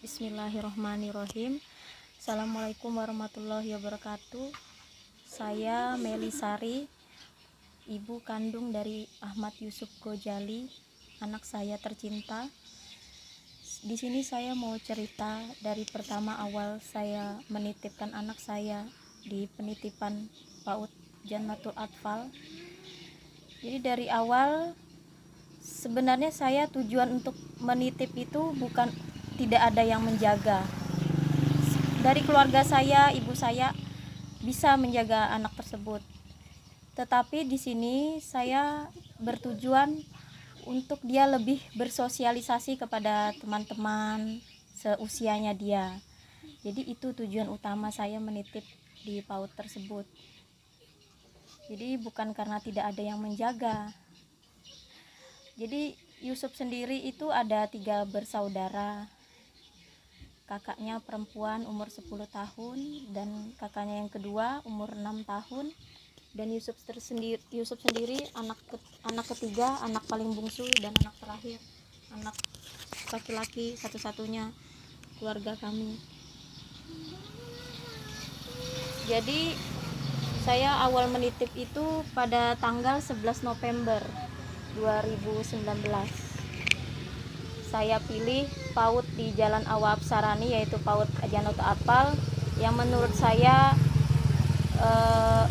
Bismillahirrohmanirrohim. Assalamualaikum warahmatullahi wabarakatuh Saya Melisari Ibu kandung dari Ahmad Yusuf Gojali Anak saya tercinta Di sini saya mau cerita Dari pertama awal saya menitipkan anak saya Di penitipan PAUD Jannatul Atfal Jadi dari awal sebenarnya saya tujuan untuk menitip itu bukan tidak ada yang menjaga. Dari keluarga saya, ibu saya bisa menjaga anak tersebut. Tetapi di sini saya bertujuan untuk dia lebih bersosialisasi kepada teman-teman seusianya dia. Jadi itu tujuan utama saya menitip di PAUD tersebut. Jadi bukan karena tidak ada yang menjaga. Jadi Yusuf sendiri itu ada tiga bersaudara kakaknya perempuan umur 10 tahun dan kakaknya yang kedua umur 6 tahun dan Yusuf tersendiri Yusuf sendiri anak ke, anak ketiga anak paling bungsu dan anak terakhir anak laki-laki satu-satunya keluarga kami jadi saya awal menitip itu pada tanggal 11 November 2019 saya pilih paut di Jalan Awab Sarani yaitu PAUD Janut Apal yang menurut saya eh,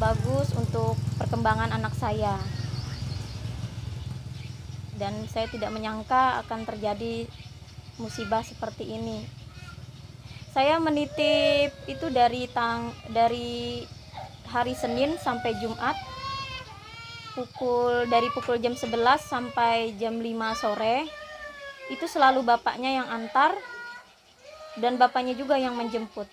bagus untuk perkembangan anak saya dan saya tidak menyangka akan terjadi musibah seperti ini saya menitip itu dari tang dari hari Senin sampai Jumat pukul dari pukul jam 11 sampai jam 5 sore itu selalu bapaknya yang antar dan bapaknya juga yang menjemput.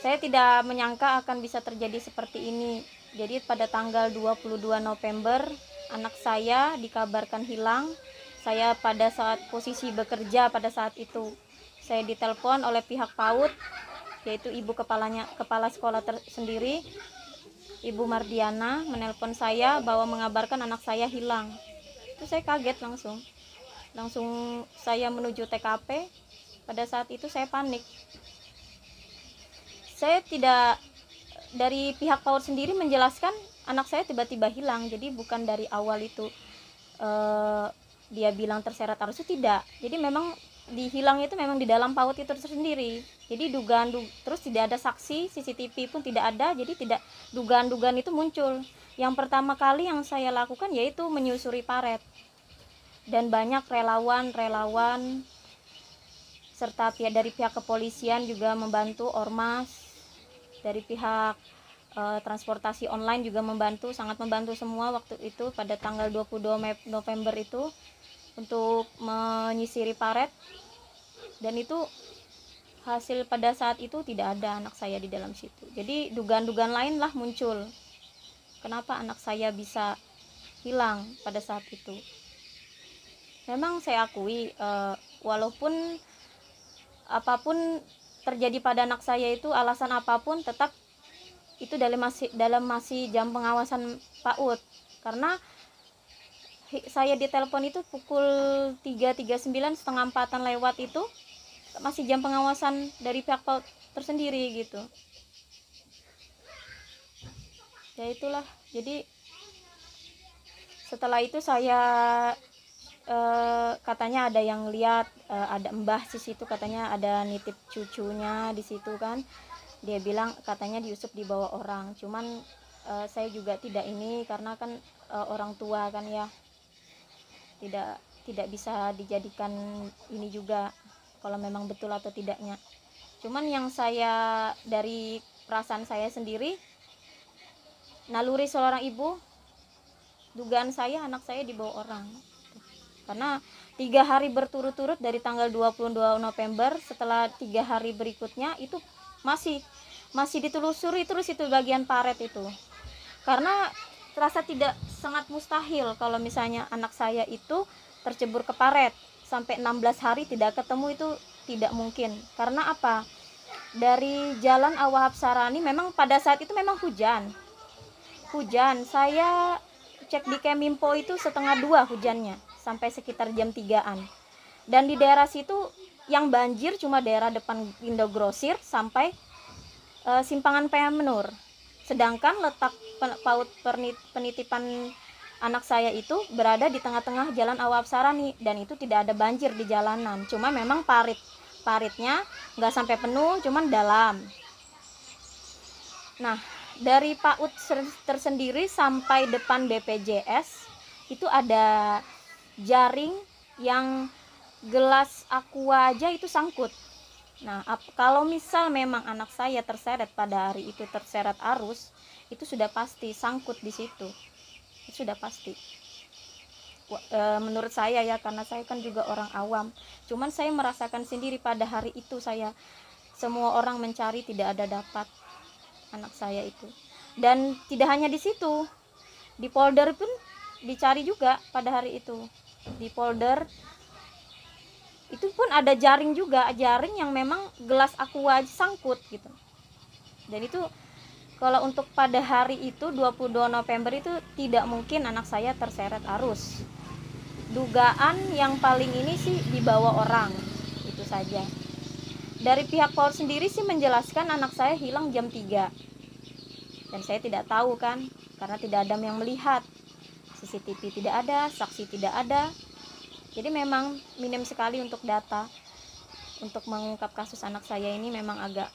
Saya tidak menyangka akan bisa terjadi seperti ini. Jadi pada tanggal 22 November anak saya dikabarkan hilang. Saya pada saat posisi bekerja pada saat itu saya ditelepon oleh pihak PAUD yaitu ibu kepalanya kepala sekolah tersendiri. Ibu Mardiana menelpon saya bahwa mengabarkan anak saya hilang. Itu saya kaget langsung. Langsung saya menuju TKP. Pada saat itu saya panik. Saya tidak dari pihak PAUD sendiri menjelaskan anak saya tiba-tiba hilang. Jadi bukan dari awal itu eh, dia bilang terseret arus itu tidak. Jadi memang dihilang itu memang di dalam PAUD itu tersendiri. Jadi dugaan du, terus tidak ada saksi, CCTV pun tidak ada, jadi tidak dugaan-dugaan itu muncul. Yang pertama kali yang saya lakukan yaitu menyusuri paret. Dan banyak relawan-relawan serta pihak dari pihak kepolisian juga membantu ormas dari pihak e, transportasi online juga membantu sangat membantu semua waktu itu pada tanggal 22 November itu untuk menyisiri paret dan itu hasil pada saat itu tidak ada anak saya di dalam situ jadi dugaan-dugaan lain lah muncul kenapa anak saya bisa hilang pada saat itu memang saya akui eh, walaupun apapun terjadi pada anak saya itu alasan apapun tetap itu dalam masih dalam masih jam pengawasan Pak PAUD karena saya ditelepon itu pukul 3.39 setengah empatan lewat itu masih jam pengawasan dari pihak PAUD tersendiri gitu ya itulah jadi setelah itu saya e, katanya ada yang lihat e, ada mbah di situ katanya ada nitip cucunya di situ kan dia bilang katanya di Yusuf dibawa orang cuman e, saya juga tidak ini karena kan e, orang tua kan ya tidak tidak bisa dijadikan ini juga kalau memang betul atau tidaknya cuman yang saya dari perasaan saya sendiri naluri seorang ibu dugaan saya anak saya dibawa orang karena tiga hari berturut-turut dari tanggal 22 November setelah tiga hari berikutnya itu masih masih ditelusuri terus itu bagian paret itu karena terasa tidak sangat mustahil kalau misalnya anak saya itu tercebur ke paret sampai 16 hari tidak ketemu itu tidak mungkin. Karena apa? Dari jalan Awahab Sarani memang pada saat itu memang hujan. Hujan, saya cek di Kemimpo itu setengah dua hujannya sampai sekitar jam tigaan Dan di daerah situ yang banjir cuma daerah depan Indo sampai e, simpangan PM Menur. Sedangkan letak paut penitipan anak saya itu berada di tengah-tengah jalan Awapsara nih dan itu tidak ada banjir di jalanan. Cuma memang parit paritnya nggak sampai penuh, cuman dalam. Nah, dari paut tersendiri sampai depan BPJS itu ada jaring yang gelas aqua aja itu sangkut Nah, ap, kalau misal memang anak saya terseret pada hari itu terseret arus, itu sudah pasti sangkut di situ. Itu sudah pasti. E, menurut saya ya, karena saya kan juga orang awam. Cuman saya merasakan sendiri pada hari itu saya semua orang mencari tidak ada dapat anak saya itu. Dan tidak hanya di situ. Di folder pun dicari juga pada hari itu. Di folder itu pun ada jaring juga jaring yang memang gelas aku wajib sangkut gitu dan itu kalau untuk pada hari itu 22 November itu tidak mungkin anak saya terseret arus dugaan yang paling ini sih dibawa orang itu saja dari pihak Paul sendiri sih menjelaskan anak saya hilang jam 3 dan saya tidak tahu kan karena tidak ada yang melihat CCTV tidak ada saksi tidak ada jadi memang minim sekali untuk data untuk mengungkap kasus anak saya ini memang agak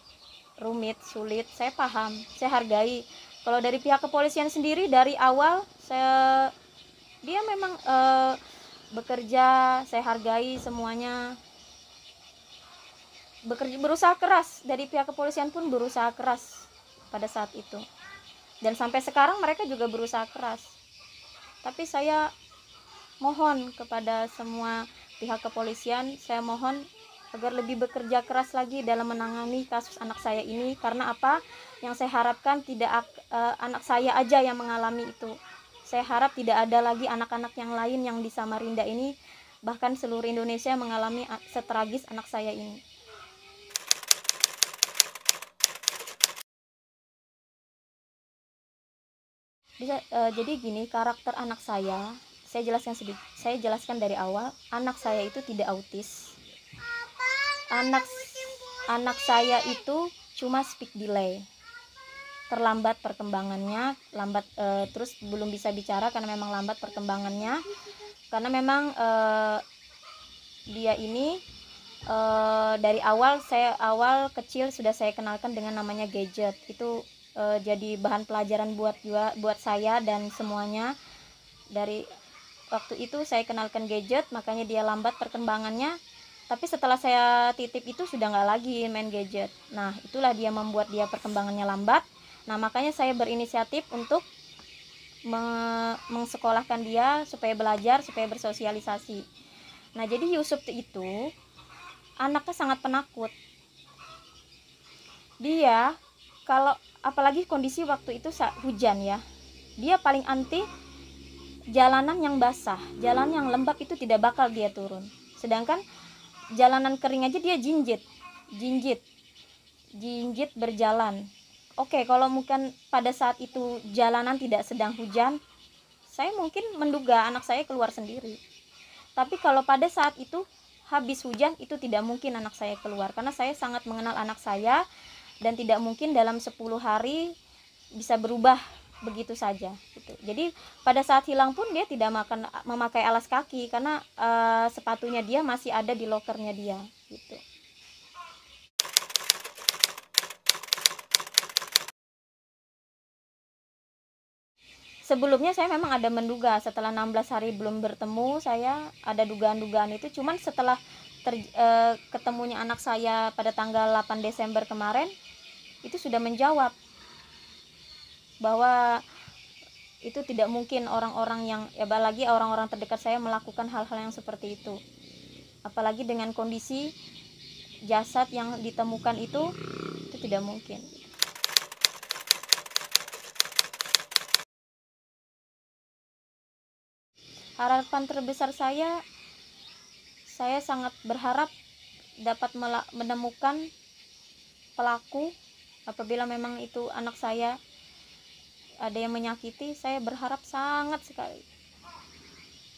rumit sulit saya paham saya hargai kalau dari pihak kepolisian sendiri dari awal saya dia memang e, bekerja saya hargai semuanya bekerja berusaha keras dari pihak kepolisian pun berusaha keras pada saat itu dan sampai sekarang mereka juga berusaha keras tapi saya mohon kepada semua pihak kepolisian saya mohon agar lebih bekerja keras lagi dalam menangani kasus anak saya ini karena apa yang saya harapkan tidak uh, anak saya aja yang mengalami itu saya harap tidak ada lagi anak-anak yang lain yang di Samarinda ini bahkan seluruh Indonesia mengalami setragis anak saya ini bisa uh, jadi gini karakter anak saya saya jelaskan sedikit saya jelaskan dari awal anak saya itu tidak autis anak anak saya itu cuma speak delay terlambat perkembangannya lambat e, terus belum bisa bicara karena memang lambat perkembangannya karena memang e, dia ini e, dari awal saya awal kecil sudah saya kenalkan dengan namanya gadget itu e, jadi bahan pelajaran buat juga buat saya dan semuanya dari Waktu itu saya kenalkan gadget, makanya dia lambat perkembangannya. Tapi setelah saya titip itu sudah nggak lagi main gadget. Nah, itulah dia membuat dia perkembangannya lambat. Nah, makanya saya berinisiatif untuk mengsekolahkan dia supaya belajar, supaya bersosialisasi. Nah, jadi Yusuf itu anaknya sangat penakut. Dia kalau apalagi kondisi waktu itu hujan ya. Dia paling anti jalanan yang basah, jalan yang lembab itu tidak bakal dia turun. Sedangkan jalanan kering aja dia jinjit, jinjit, jinjit berjalan. Oke, kalau mungkin pada saat itu jalanan tidak sedang hujan, saya mungkin menduga anak saya keluar sendiri. Tapi kalau pada saat itu habis hujan itu tidak mungkin anak saya keluar karena saya sangat mengenal anak saya dan tidak mungkin dalam 10 hari bisa berubah begitu saja gitu. Jadi pada saat hilang pun dia tidak makan memakai alas kaki karena uh, sepatunya dia masih ada di lokernya dia gitu. Sebelumnya saya memang ada menduga setelah 16 hari belum bertemu saya ada dugaan-dugaan itu cuman setelah ter, uh, ketemunya anak saya pada tanggal 8 Desember kemarin itu sudah menjawab bahwa itu tidak mungkin orang-orang yang ya apalagi orang-orang terdekat saya melakukan hal-hal yang seperti itu apalagi dengan kondisi jasad yang ditemukan itu itu tidak mungkin harapan terbesar saya saya sangat berharap dapat menemukan pelaku apabila memang itu anak saya ada yang menyakiti saya berharap sangat sekali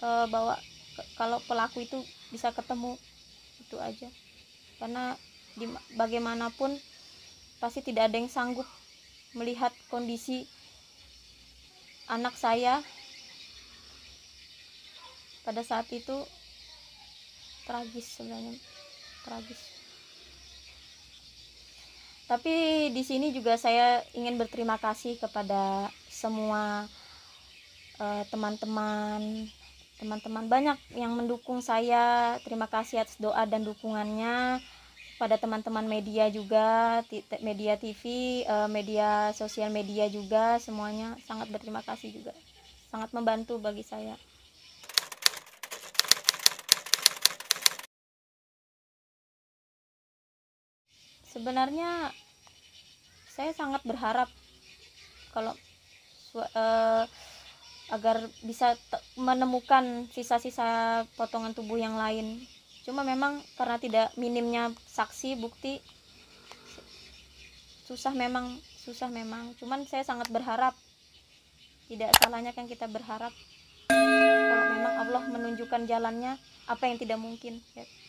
uh, bahwa ke, kalau pelaku itu bisa ketemu itu aja karena di, bagaimanapun pasti tidak ada yang sanggup melihat kondisi anak saya pada saat itu tragis sebenarnya tragis tapi di sini juga saya ingin berterima kasih kepada semua eh, teman-teman uh, teman-teman banyak yang mendukung saya terima kasih atas doa dan dukungannya pada teman-teman media juga media TV uh, eh, media sosial media juga semuanya sangat berterima kasih juga sangat membantu bagi saya sebenarnya saya sangat berharap kalau uh, agar bisa menemukan sisa-sisa potongan tubuh yang lain. Cuma memang karena tidak minimnya saksi bukti susah memang, susah memang. Cuman saya sangat berharap tidak salahnya kan kita berharap kalau memang Allah menunjukkan jalannya apa yang tidak mungkin. Ya.